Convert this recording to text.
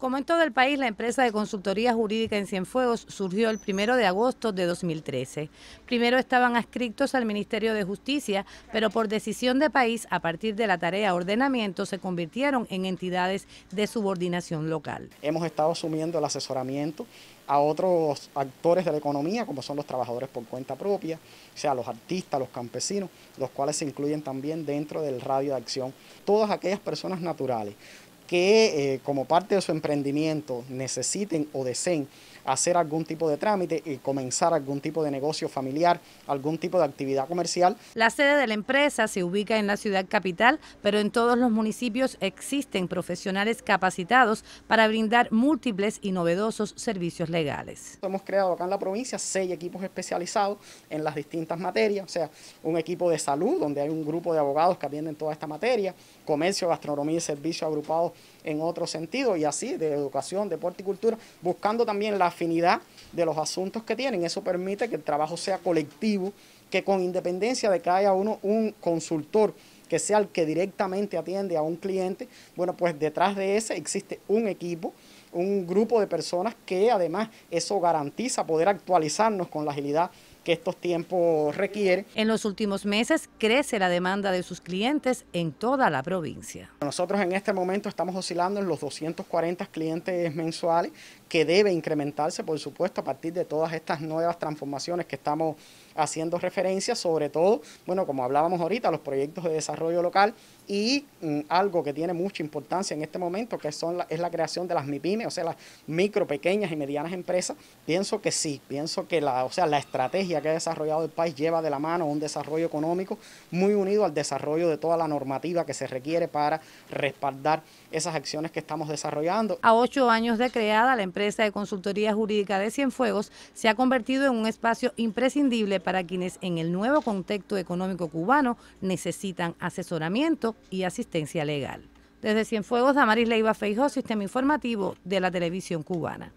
Como en todo el país, la empresa de consultoría jurídica en Cienfuegos surgió el 1 de agosto de 2013. Primero estaban adscritos al Ministerio de Justicia, pero por decisión de país, a partir de la tarea ordenamiento, se convirtieron en entidades de subordinación local. Hemos estado asumiendo el asesoramiento a otros actores de la economía, como son los trabajadores por cuenta propia, o sea, los artistas, los campesinos, los cuales se incluyen también dentro del radio de acción. Todas aquellas personas naturales que eh, como parte de su emprendimiento necesiten o deseen hacer algún tipo de trámite y comenzar algún tipo de negocio familiar, algún tipo de actividad comercial. La sede de la empresa se ubica en la ciudad capital, pero en todos los municipios existen profesionales capacitados para brindar múltiples y novedosos servicios legales. Hemos creado acá en la provincia seis equipos especializados en las distintas materias, o sea, un equipo de salud donde hay un grupo de abogados que atienden toda esta materia, comercio, gastronomía y servicios agrupados en otro sentido y así, de educación, deporte y cultura, buscando también la afinidad de los asuntos que tienen. Eso permite que el trabajo sea colectivo, que con independencia de que haya uno un consultor que sea el que directamente atiende a un cliente, bueno, pues detrás de ese existe un equipo un grupo de personas que además eso garantiza poder actualizarnos con la agilidad estos tiempos requieren. En los últimos meses crece la demanda de sus clientes en toda la provincia. Nosotros en este momento estamos oscilando en los 240 clientes mensuales que debe incrementarse, por supuesto, a partir de todas estas nuevas transformaciones que estamos haciendo referencia, sobre todo, bueno, como hablábamos ahorita, los proyectos de desarrollo local y mm, algo que tiene mucha importancia en este momento, que son es la creación de las MIPIME, o sea, las micro, pequeñas y medianas empresas. Pienso que sí, pienso que la, o sea, la estrategia que ha desarrollado el país lleva de la mano un desarrollo económico muy unido al desarrollo de toda la normativa que se requiere para respaldar esas acciones que estamos desarrollando. A ocho años de creada la empresa empresa de consultoría jurídica de Cienfuegos se ha convertido en un espacio imprescindible para quienes en el nuevo contexto económico cubano necesitan asesoramiento y asistencia legal. Desde Cienfuegos, Damaris Leiva Feijó, Sistema Informativo de la Televisión Cubana.